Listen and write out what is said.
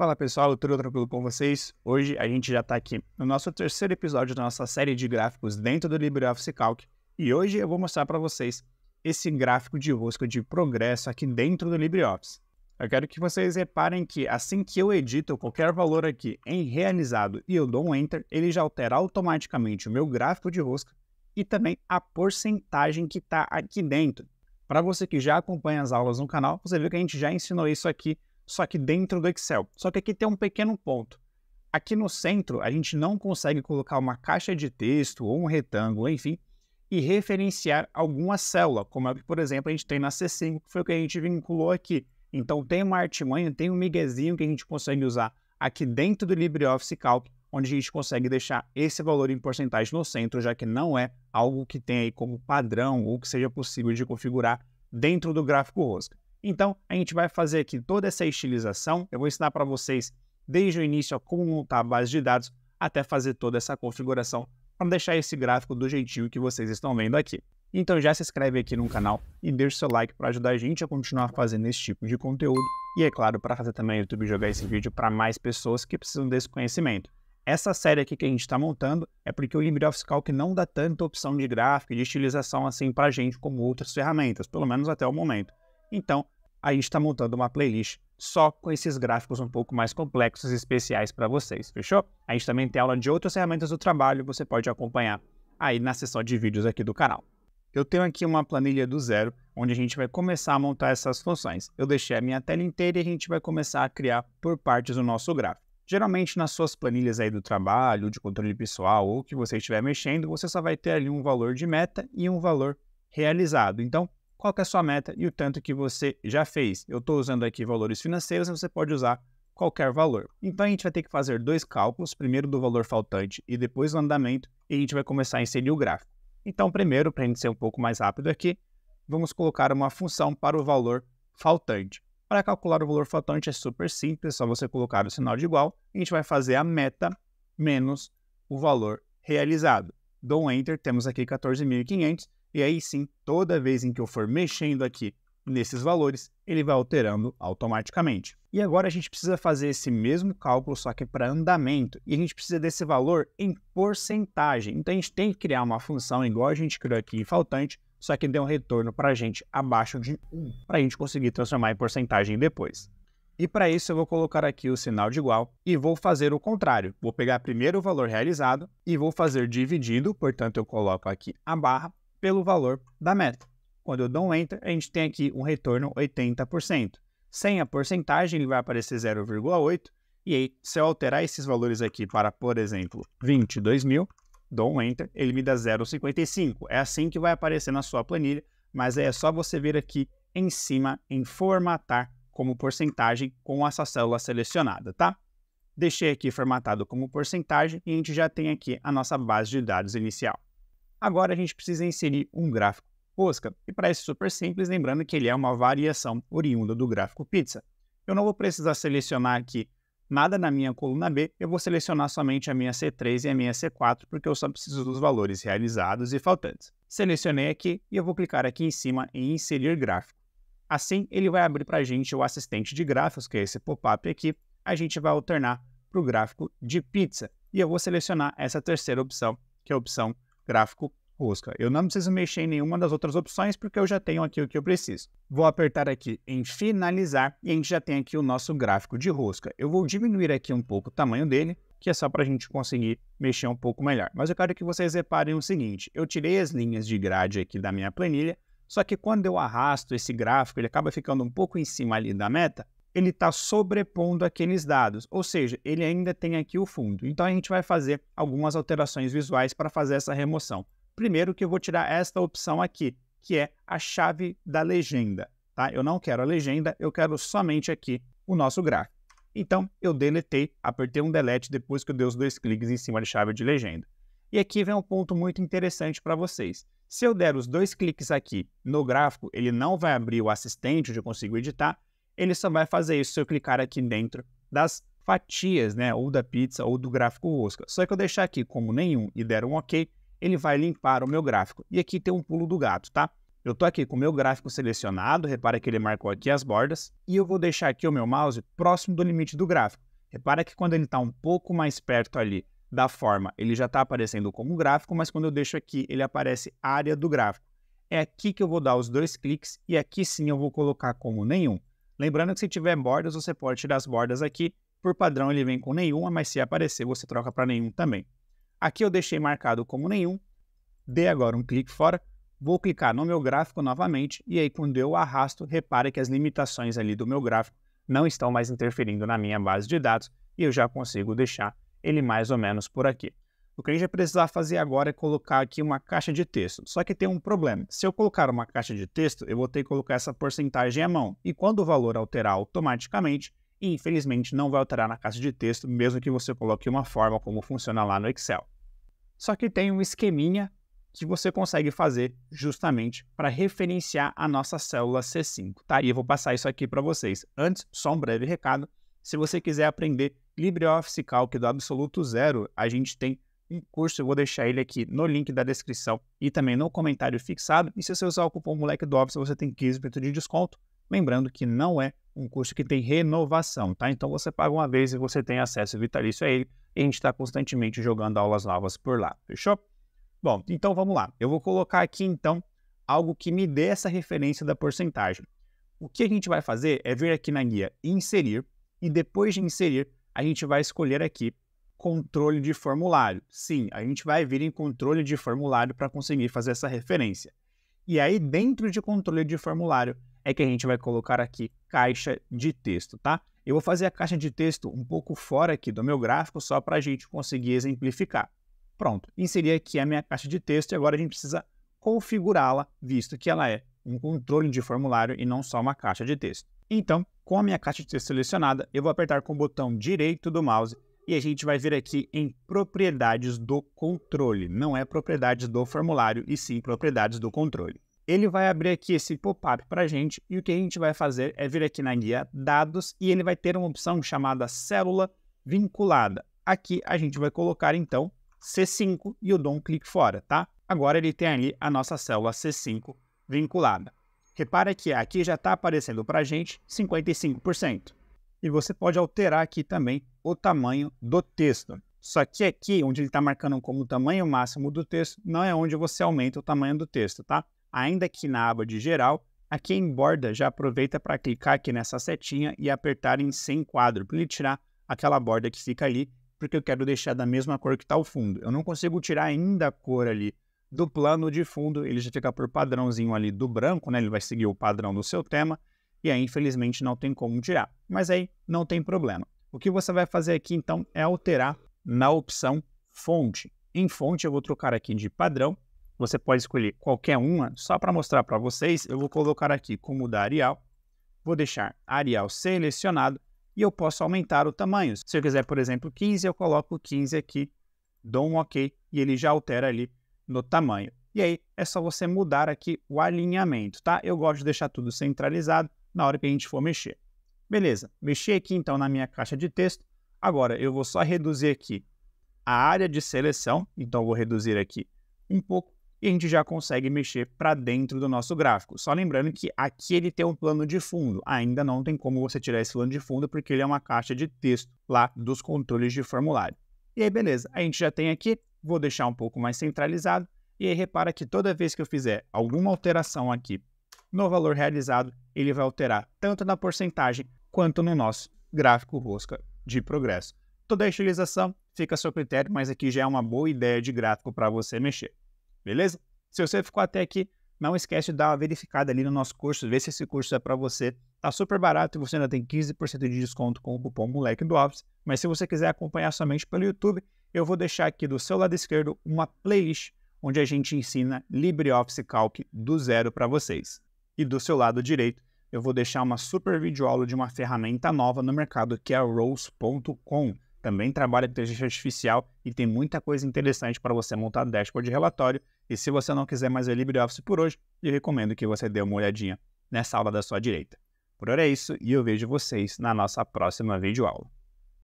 Fala pessoal, tudo tranquilo com vocês? Hoje a gente já está aqui no nosso terceiro episódio da nossa série de gráficos dentro do LibreOffice Calc e hoje eu vou mostrar para vocês esse gráfico de rosca de progresso aqui dentro do LibreOffice. Eu quero que vocês reparem que assim que eu edito qualquer valor aqui em realizado e eu dou um Enter, ele já altera automaticamente o meu gráfico de rosca e também a porcentagem que está aqui dentro. Para você que já acompanha as aulas no canal, você viu que a gente já ensinou isso aqui só que dentro do Excel. Só que aqui tem um pequeno ponto. Aqui no centro, a gente não consegue colocar uma caixa de texto ou um retângulo, enfim, e referenciar alguma célula, como é que, por exemplo, a gente tem na C5, que foi o que a gente vinculou aqui. Então, tem uma artimanha, tem um miguezinho que a gente consegue usar aqui dentro do LibreOffice Calc, onde a gente consegue deixar esse valor em porcentagem no centro, já que não é algo que tem aí como padrão ou que seja possível de configurar dentro do gráfico rosca. Então, a gente vai fazer aqui toda essa estilização. Eu vou ensinar para vocês desde o início a como montar a base de dados até fazer toda essa configuração para deixar esse gráfico do jeitinho que vocês estão vendo aqui. Então já se inscreve aqui no canal e deixa seu like para ajudar a gente a continuar fazendo esse tipo de conteúdo e, é claro, para fazer também o YouTube jogar esse vídeo para mais pessoas que precisam desse conhecimento. Essa série aqui que a gente está montando é porque o LibreOffice Calc não dá tanta opção de gráfico e de estilização assim para a gente como outras ferramentas, pelo menos até o momento. Então, a gente está montando uma playlist só com esses gráficos um pouco mais complexos e especiais para vocês, fechou? A gente também tem aula de outras ferramentas do trabalho, você pode acompanhar aí na seção de vídeos aqui do canal. Eu tenho aqui uma planilha do zero, onde a gente vai começar a montar essas funções. Eu deixei a minha tela inteira e a gente vai começar a criar por partes o nosso gráfico. Geralmente nas suas planilhas aí do trabalho, de controle pessoal ou que você estiver mexendo, você só vai ter ali um valor de meta e um valor realizado. Então, qual é a sua meta e o tanto que você já fez. Eu estou usando aqui valores financeiros, você pode usar qualquer valor. Então a gente vai ter que fazer dois cálculos, primeiro do valor faltante e depois do andamento, e a gente vai começar a inserir o gráfico. Então, primeiro, para a gente ser um pouco mais rápido aqui, vamos colocar uma função para o valor faltante. Para calcular o valor faltante é super simples, é só você colocar o sinal de igual, a gente vai fazer a meta menos o valor realizado. Dou um enter, temos aqui 14.500, e aí sim, toda vez em que eu for mexendo aqui nesses valores, ele vai alterando automaticamente. E agora a gente precisa fazer esse mesmo cálculo, só que para andamento, e a gente precisa desse valor em porcentagem. Então a gente tem que criar uma função igual a gente criou aqui em faltante, só que dê um retorno para a gente abaixo de 1, para a gente conseguir transformar em porcentagem depois. E para isso eu vou colocar aqui o sinal de igual e vou fazer o contrário. Vou pegar primeiro o valor realizado e vou fazer dividido, portanto eu coloco aqui a barra pelo valor da meta. Quando eu dou um Enter, a gente tem aqui um retorno 80%. Sem a porcentagem, ele vai aparecer 0,8. E aí, se eu alterar esses valores aqui para, por exemplo, 22 mil, dou um Enter, ele me dá 0,55. É assim que vai aparecer na sua planilha, mas é só você vir aqui em cima em formatar como porcentagem com essa célula selecionada, tá? Deixei aqui formatado como porcentagem e a gente já tem aqui a nossa base de dados inicial. Agora a gente precisa inserir um gráfico rosca. e parece super simples, lembrando que ele é uma variação oriunda do gráfico pizza. Eu não vou precisar selecionar aqui nada na minha coluna B, eu vou selecionar somente a minha C3 e a minha C4, porque eu só preciso dos valores realizados e faltantes. Selecionei aqui e eu vou clicar aqui em cima em inserir gráfico. Assim, ele vai abrir para a gente o assistente de gráficos, que é esse pop-up aqui, a gente vai alternar para o gráfico de pizza. E eu vou selecionar essa terceira opção, que é a opção gráfico rosca. Eu não preciso mexer em nenhuma das outras opções, porque eu já tenho aqui o que eu preciso. Vou apertar aqui em finalizar e a gente já tem aqui o nosso gráfico de rosca. Eu vou diminuir aqui um pouco o tamanho dele, que é só para a gente conseguir mexer um pouco melhor. Mas eu quero que vocês reparem o seguinte, eu tirei as linhas de grade aqui da minha planilha, só que quando eu arrasto esse gráfico, ele acaba ficando um pouco em cima ali da meta, ele está sobrepondo aqueles dados, ou seja, ele ainda tem aqui o fundo. Então a gente vai fazer algumas alterações visuais para fazer essa remoção. Primeiro que eu vou tirar esta opção aqui, que é a chave da legenda. Tá? Eu não quero a legenda, eu quero somente aqui o nosso gráfico. Então eu deletei, apertei um delete depois que eu dei os dois cliques em cima de chave de legenda. E aqui vem um ponto muito interessante para vocês. Se eu der os dois cliques aqui no gráfico, ele não vai abrir o assistente onde eu consigo editar, ele só vai fazer isso se eu clicar aqui dentro das fatias, né? Ou da pizza ou do gráfico rosca. Só que eu deixar aqui como nenhum e der um OK, ele vai limpar o meu gráfico. E aqui tem um pulo do gato, tá? Eu estou aqui com o meu gráfico selecionado, repara que ele marcou aqui as bordas, e eu vou deixar aqui o meu mouse próximo do limite do gráfico. Repara que quando ele está um pouco mais perto ali da forma, ele já está aparecendo como gráfico, mas quando eu deixo aqui, ele aparece área do gráfico. É aqui que eu vou dar os dois cliques e aqui sim eu vou colocar como nenhum. Lembrando que se tiver bordas, você pode tirar as bordas aqui. Por padrão, ele vem com nenhuma, mas se aparecer, você troca para nenhum também. Aqui eu deixei marcado como nenhum. Dê agora um clique fora. Vou clicar no meu gráfico novamente e aí quando eu arrasto, repare que as limitações ali do meu gráfico não estão mais interferindo na minha base de dados e eu já consigo deixar ele mais ou menos por aqui. O que a gente vai precisar fazer agora é colocar aqui uma caixa de texto. Só que tem um problema. Se eu colocar uma caixa de texto, eu vou ter que colocar essa porcentagem à mão. E quando o valor alterar automaticamente, infelizmente não vai alterar na caixa de texto, mesmo que você coloque uma forma como funciona lá no Excel. Só que tem um esqueminha que você consegue fazer justamente para referenciar a nossa célula C5, tá? E eu vou passar isso aqui para vocês. Antes, só um breve recado. Se você quiser aprender LibreOffice Calc do absoluto zero, a gente tem um curso. Eu vou deixar ele aqui no link da descrição e também no comentário fixado. E se você usar o cupom Moleque do Office, você tem 15% de desconto. Lembrando que não é um curso que tem renovação, tá? Então você paga uma vez e você tem acesso vitalício a ele. E a gente está constantemente jogando aulas novas por lá, fechou? Bom, então vamos lá. Eu vou colocar aqui então algo que me dê essa referência da porcentagem. O que a gente vai fazer é vir aqui na guia inserir e depois de inserir, a gente vai escolher aqui controle de formulário. Sim, a gente vai vir em controle de formulário para conseguir fazer essa referência. E aí, dentro de controle de formulário, é que a gente vai colocar aqui caixa de texto, tá? Eu vou fazer a caixa de texto um pouco fora aqui do meu gráfico, só para a gente conseguir exemplificar. Pronto, inseri aqui a minha caixa de texto e agora a gente precisa configurá-la, visto que ela é um controle de formulário e não só uma caixa de texto. Então, com a minha caixa de texto selecionada, eu vou apertar com o botão direito do mouse e a gente vai vir aqui em propriedades do controle. Não é propriedades do formulário, e sim propriedades do controle. Ele vai abrir aqui esse pop-up para a gente e o que a gente vai fazer é vir aqui na guia Dados e ele vai ter uma opção chamada Célula Vinculada. Aqui a gente vai colocar então C5 e eu dou um clique fora, tá? Agora ele tem ali a nossa célula C5 vinculada. Repara que aqui já está aparecendo para a gente 55%. E você pode alterar aqui também o tamanho do texto. Só que aqui, onde ele está marcando como tamanho máximo do texto, não é onde você aumenta o tamanho do texto, tá? Ainda aqui na aba de geral, aqui em borda já aproveita para clicar aqui nessa setinha e apertar em sem quadro, para ele tirar aquela borda que fica ali, porque eu quero deixar da mesma cor que está o fundo. Eu não consigo tirar ainda a cor ali do plano de fundo, ele já fica por padrãozinho ali do branco, né? Ele vai seguir o padrão do seu tema, e aí infelizmente não tem como tirar. Mas aí não tem problema. O que você vai fazer aqui então é alterar na opção fonte. Em fonte eu vou trocar aqui de padrão. Você pode escolher qualquer uma, só para mostrar para vocês, eu vou colocar aqui como da Arial. Vou deixar Arial selecionado e eu posso aumentar o tamanho. Se eu quiser, por exemplo, 15, eu coloco 15 aqui, dou um OK e ele já altera ali no tamanho. E aí é só você mudar aqui o alinhamento, tá? Eu gosto de deixar tudo centralizado, na hora que a gente for mexer. Beleza, mexi aqui então na minha caixa de texto. Agora eu vou só reduzir aqui a área de seleção, então vou reduzir aqui um pouco e a gente já consegue mexer para dentro do nosso gráfico. Só lembrando que aqui ele tem um plano de fundo, ainda não tem como você tirar esse plano de fundo porque ele é uma caixa de texto lá dos controles de formulário. E aí beleza, a gente já tem aqui, vou deixar um pouco mais centralizado e aí repara que toda vez que eu fizer alguma alteração aqui no valor realizado, ele vai alterar tanto na porcentagem quanto no nosso gráfico rosca de progresso. Toda a estilização fica a seu critério, mas aqui já é uma boa ideia de gráfico para você mexer. Beleza? Se você ficou até aqui, não esquece de dar uma verificada ali no nosso curso, ver se esse curso é para você. Tá super barato e você ainda tem 15% de desconto com o cupom Moleque do Office. Mas se você quiser acompanhar somente pelo YouTube, eu vou deixar aqui do seu lado esquerdo uma playlist onde a gente ensina LibreOffice Calc do zero para vocês. E do seu lado direito, eu vou deixar uma super videoaula de uma ferramenta nova no mercado que é a Rose.com. Também trabalha com inteligência artificial e tem muita coisa interessante para você montar dashboard de relatório. E se você não quiser mais o LibreOffice por hoje, eu recomendo que você dê uma olhadinha nessa aula da sua direita. Por hora é isso e eu vejo vocês na nossa próxima videoaula.